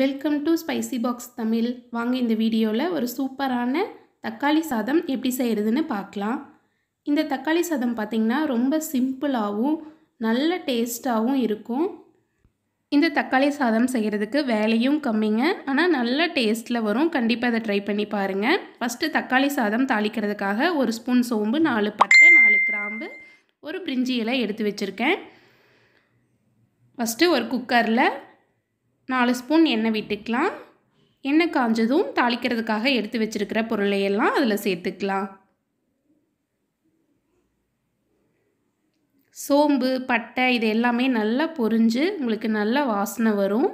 welcome to spicy box Tamil வாங்க இந்த வீடியோவில் ஒரு சூப்பரான தக்காளி சாதம் எப்படி செய்கிறதுன்னு பார்க்கலாம் இந்த தக்காளி சாதம் பார்த்திங்கன்னா ரொம்ப சிம்பிளாகவும் நல்ல டேஸ்ட்டாகவும் இருக்கும் இந்த தக்காளி சாதம் செய்கிறதுக்கு வேலையும் கம்மிங்க ஆனால் நல்ல டேஸ்ட்டில் வரும் கண்டிப்பாக அதை ட்ரை பண்ணி பாருங்கள் ஃபஸ்ட்டு தக்காளி சாதம் தாளிக்கிறதுக்காக ஒரு ஸ்பூன் சோம்பு நாலு பட்டை நாலு கிராம்பு ஒரு பிரிஞ்சி இலை எடுத்து வச்சுருக்கேன் ஃபஸ்ட்டு ஒரு குக்கரில் நாலு ஸ்பூன் எண்ணெய் விட்டுக்கலாம் எண்ணெய் காஞ்சதும் தாளிக்கிறதுக்காக எடுத்து வச்சுருக்கிற பொருளையெல்லாம் அதில் சேர்த்துக்கலாம் சோம்பு பட்டை இது எல்லாமே நல்லா பொரிஞ்சு உங்களுக்கு நல்ல வாசனை வரும்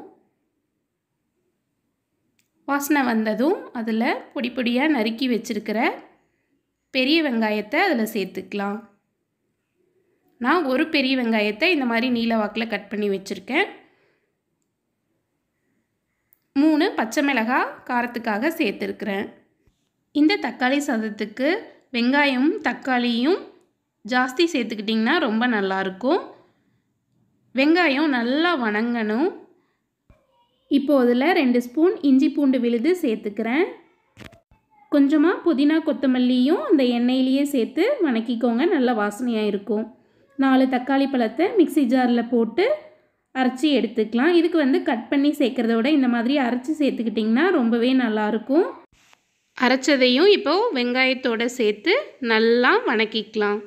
வாசனை வந்ததும் அதில் பொடி பொடியாக நறுக்கி வச்சுருக்கிற பெரிய வெங்காயத்தை அதில் சேர்த்துக்கலாம் நான் ஒரு பெரிய வெங்காயத்தை இந்த மாதிரி நீல வாக்கில் கட் பண்ணி வச்சுருக்கேன் மூணு பச்சை மிளகாய் காரத்துக்காக சேர்த்துருக்குறேன் இந்த தக்காளி சாதத்துக்கு வெங்காயமும் தக்காளியும் ஜாஸ்தி சேர்த்துக்கிட்டிங்கன்னா ரொம்ப நல்லாயிருக்கும் வெங்காயம் நல்லா வணங்கணும் இப்போ இதில் ரெண்டு ஸ்பூன் இஞ்சி பூண்டு விழுது சேர்த்துக்கிறேன் கொஞ்சமாக புதினா கொத்தமல்லியும் அந்த எண்ணெயிலேயே சேர்த்து வணக்கிக்கோங்க நல்ல வாசனையாக இருக்கும் நாலு தக்காளி பழத்தை மிக்சி ஜாரில் போட்டு அரைச்சி எடுத்துக்கலாம் இதுக்கு வந்து கட் பண்ணி சேர்க்குறத விட இந்த மாதிரி அரைச்சி சேர்த்துக்கிட்டிங்கன்னா ரொம்பவே நல்லாயிருக்கும் அரைச்சதையும் இப்போது வெங்காயத்தோடு சேர்த்து நல்லா வணக்கிக்கலாம்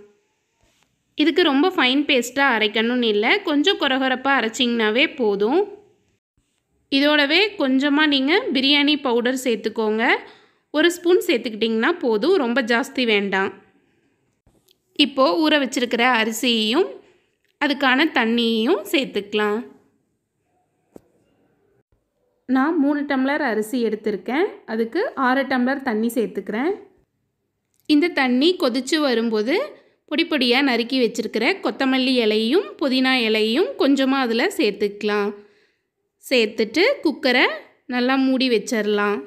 இதுக்கு ரொம்ப ஃபைன் பேஸ்ட்டாக அரைக்கணும்னு இல்லை கொஞ்சம் குறகுறப்பாக அரைச்சிங்கனாவே போதும் இதோடவே கொஞ்சமாக நீங்கள் பிரியாணி பவுடர் சேர்த்துக்கோங்க ஒரு ஸ்பூன் சேர்த்துக்கிட்டிங்கன்னா போதும் ரொம்ப ஜாஸ்தி வேண்டாம் இப்போது ஊற வச்சுருக்கிற அரிசியையும் அதுக்கான தண்ணியையும் சேர்த்துக்கலாம் நான் மூணு டம்ளர் அரிசி எடுத்திருக்கேன் அதுக்கு ஆறு டம்ளர் தண்ணி சேர்த்துக்கிறேன் இந்த தண்ணி கொதித்து வரும்போது பொடி பொடியாக நறுக்கி வச்சுருக்கிற கொத்தமல்லி இலையும் புதினா இலையும் கொஞ்சமாக அதில் சேர்த்துக்கலாம் சேர்த்துட்டு குக்கரை நல்லா மூடி வச்சிடலாம்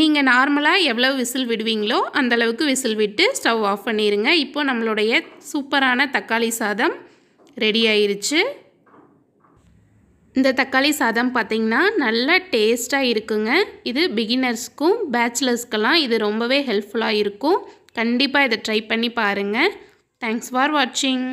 நீங்கள் நார்மலாக எவ்வளோ விசில் விடுவீங்களோ அந்தளவுக்கு விசில் விட்டு ஸ்டவ் ஆஃப் பண்ணிடுங்க இப்போது நம்மளுடைய சூப்பரான தக்காளி சாதம் ரெடி ஆயிருச்சு இந்த தக்காளி சாதம் பார்த்திங்கன்னா நல்லா டேஸ்ட்டாக இருக்குங்க இது பிகினர்ஸ்க்கும் பேச்சுலர்ஸ்க்கெல்லாம் இது ரொம்பவே ஹெல்ப்ஃபுல்லாக இருக்கும் கண்டிப்பாக இதை ட்ரை பண்ணி பாருங்கள் தேங்க்ஸ் ஃபார் வாட்சிங்